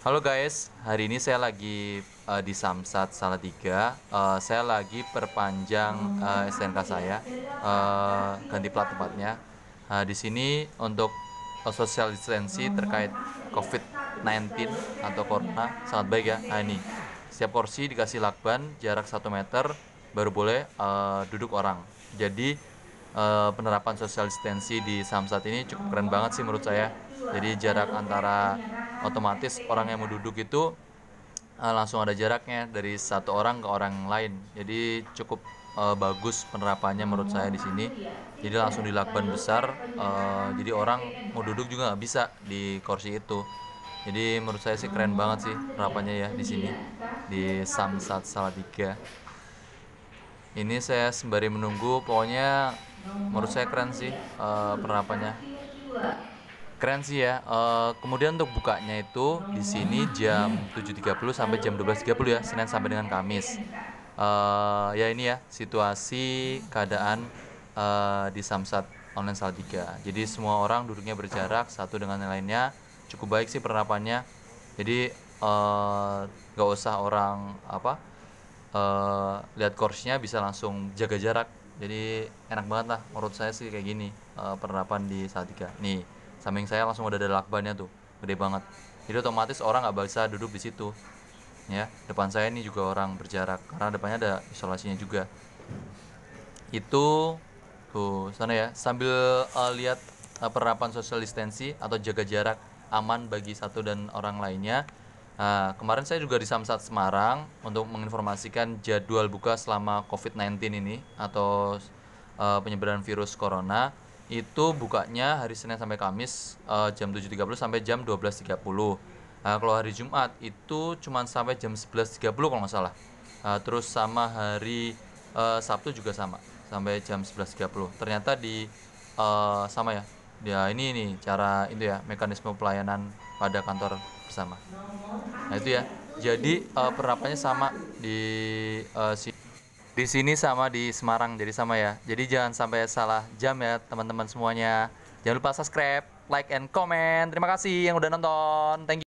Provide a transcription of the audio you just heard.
Halo guys, hari ini saya lagi uh, di Samsat Salatiga. Uh, saya lagi perpanjang uh, eh, STNK saya, uh, ganti plat tempatnya. Uh, di sini untuk uh, social distancing terkait COVID-19 atau corona sangat baik ya. Nah ini, setiap kursi dikasih lakban jarak 1 meter baru boleh uh, duduk orang. Jadi uh, penerapan social distancing di Samsat ini cukup keren banget sih menurut saya. Jadi jarak antara otomatis orang yang mau duduk itu uh, langsung ada jaraknya dari satu orang ke orang lain jadi cukup uh, bagus penerapannya menurut saya di sini jadi langsung dilakban besar uh, jadi orang mau duduk juga nggak bisa di kursi itu jadi menurut saya sih keren banget sih penerapannya ya di sini di Samsat Salatiga ini saya sembari menunggu pokoknya menurut saya keren sih uh, penerapannya keren sih ya. Uh, kemudian untuk bukanya itu di sini jam 7.30 sampai jam 12.30 ya, Senin sampai dengan Kamis. Uh, ya ini ya situasi keadaan uh, di Samsat Online 3. Jadi semua orang duduknya berjarak satu dengan yang lainnya. Cukup baik sih penerapannya. Jadi nggak uh, usah orang apa uh, lihat course bisa langsung jaga jarak. Jadi enak banget lah menurut saya sih kayak gini uh, penerapan di 3. Nih samping saya langsung udah ada lakbannya tuh gede banget jadi otomatis orang nggak bisa duduk di situ ya depan saya ini juga orang berjarak karena depannya ada isolasinya juga itu tuh sana ya sambil uh, lihat uh, penerapan social distancing atau jaga jarak aman bagi satu dan orang lainnya uh, kemarin saya juga di Samsat Semarang untuk menginformasikan jadwal buka selama COVID-19 ini atau uh, penyebaran virus corona itu bukanya hari Senin sampai Kamis uh, jam 7.30 sampai jam 12.30. Nah, kalau hari Jumat itu cuma sampai jam 11.30 kalau nggak salah. Uh, terus sama hari uh, Sabtu juga sama sampai jam 11.30. Ternyata di uh, sama ya. Ya ini nih cara itu ya mekanisme pelayanan pada kantor bersama. Nah itu ya. Jadi uh, penerapannya sama di uh, si di sini sama di Semarang jadi sama ya jadi jangan sampai salah jam ya teman-teman semuanya jangan lupa subscribe like and comment terima kasih yang udah nonton thank you